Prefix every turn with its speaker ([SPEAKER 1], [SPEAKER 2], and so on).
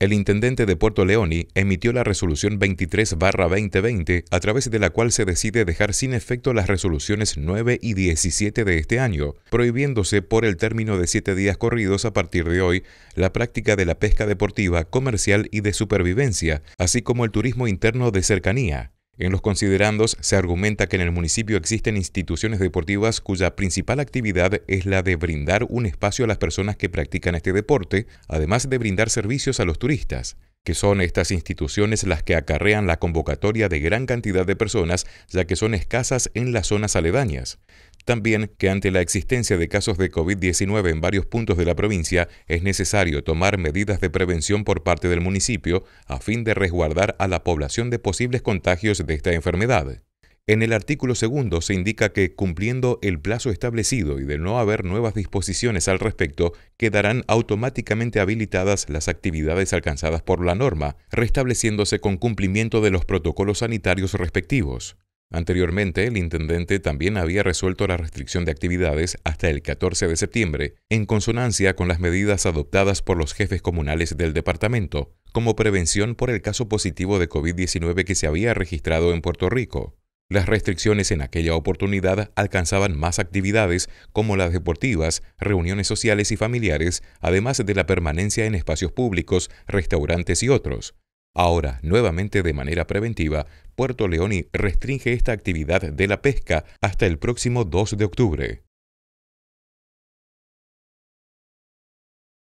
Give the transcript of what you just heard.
[SPEAKER 1] El intendente de Puerto Leoni emitió la resolución 23-2020 a través de la cual se decide dejar sin efecto las resoluciones 9 y 17 de este año, prohibiéndose por el término de siete días corridos a partir de hoy la práctica de la pesca deportiva, comercial y de supervivencia, así como el turismo interno de cercanía. En los considerandos se argumenta que en el municipio existen instituciones deportivas cuya principal actividad es la de brindar un espacio a las personas que practican este deporte, además de brindar servicios a los turistas, que son estas instituciones las que acarrean la convocatoria de gran cantidad de personas, ya que son escasas en las zonas aledañas. También que ante la existencia de casos de COVID-19 en varios puntos de la provincia es necesario tomar medidas de prevención por parte del municipio a fin de resguardar a la población de posibles contagios de esta enfermedad. En el artículo segundo se indica que, cumpliendo el plazo establecido y de no haber nuevas disposiciones al respecto, quedarán automáticamente habilitadas las actividades alcanzadas por la norma, restableciéndose con cumplimiento de los protocolos sanitarios respectivos. Anteriormente, el intendente también había resuelto la restricción de actividades hasta el 14 de septiembre, en consonancia con las medidas adoptadas por los jefes comunales del departamento, como prevención por el caso positivo de COVID-19 que se había registrado en Puerto Rico. Las restricciones en aquella oportunidad alcanzaban más actividades como las deportivas, reuniones sociales y familiares, además de la permanencia en espacios públicos, restaurantes y otros. Ahora, nuevamente de manera preventiva, Puerto Leoni restringe esta actividad de la pesca hasta el próximo 2 de octubre.